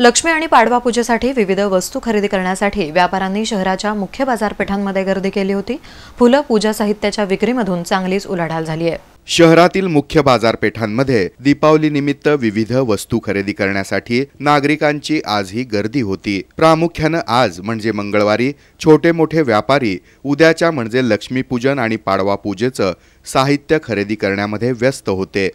लक्ष्मी आणि पाडवा पूजेसाठी विविध वस्तू खरेदी करण्यासाठी व्यापाऱ्यांनी शहराच्या मुख्य बाजारपेठांमध्ये गर्दी केली होती फुलं पूजा साहित्याच्या विक्रीमधून चांगलीच उलाढाल झाली आहे शहरातील मुख्य बाजारपेठांमध्ये दीपावलीनिमित्त विविध वस्तू खरेदी करण्यासाठी नागरिकांची आजही गर्दी होती प्रामुख्यानं आज म्हणजे मंगळवारी छोटे मोठे व्यापारी उद्याच्या म्हणजे लक्ष्मीपूजन आणि पाडवा पूजेचं साहित्य खरेदी करण्यामध्ये व्यस्त होते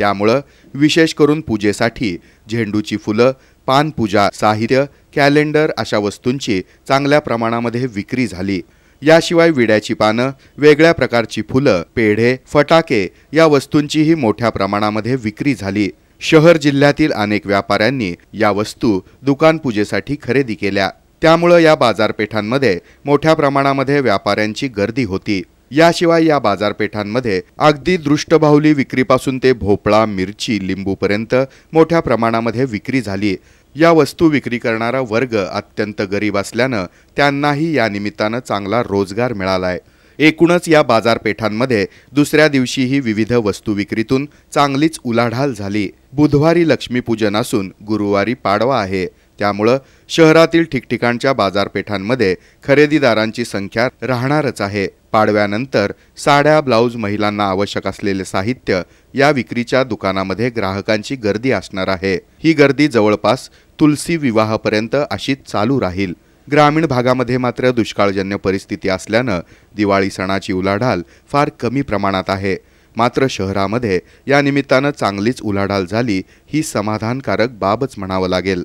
त्यामुळं विशेष करून पूजेसाठी झेंडूची फुलं पानपूजा साहित्य कॅलेंडर अशा वस्तूंची चांगल्या प्रमाणामध्ये विक्री झाली याशिवाय विड्याची पानं वेगळ्या प्रकारची फुलं पेढे फटाके या वस्तूंचीही मोठ्या प्रमाणामध्ये विक्री झाली शहर जिल्ह्यातील अनेक व्यापाऱ्यांनी या वस्तू दुकान पूजेसाठी खरेदी केल्या त्यामुळं या बाजारपेठांमध्ये मोठ्या प्रमाणामध्ये व्यापाऱ्यांची गर्दी होती याशिवाय या बाजारपेठांमध्ये अगदी दृष्टबाहुली विक्रीपासून ते भोपळा मिरची लिंबूपर्यंत मोठ्या प्रमाणामध्ये विक्री झाली या वस्तू विक्री करणारा वर्ग अत्यंत गरीब असल्यानं त्यांनाही या निमित्तानं चांगला रोजगार मिळालाय एकूणच या बाजारपेठांमध्ये दुसऱ्या दिवशीही विविध वस्तू विक्रीतून चांगलीच उलाढाल झाली बुधवारी लक्ष्मीपूजन असून गुरुवारी पाडवा आहे त्यामुळं शहरातील ठिकठिकाणच्या बाजारपेठांमध्ये खरेदीदारांची संख्या राहणारच आहे पाडव्यानंतर साड्या ब्लाऊज महिलांना आवश्यक असलेले साहित्य या विक्रीच्या दुकानामध्ये ग्राहकांची गर्दी असणार आहे ही गर्दी जवळपास तुलसी विवाहापर्यंत अशीच चालू राहील ग्रामीण भागामध्ये मात्र दुष्काळजन्य परिस्थिती असल्यानं दिवाळी सणाची उलाढाल फार कमी प्रमाणात आहे मात्र शहरामध्ये या निमित्तानं चांगलीच उलाढाल झाली ही समाधानकारक बाबच म्हणावं लागेल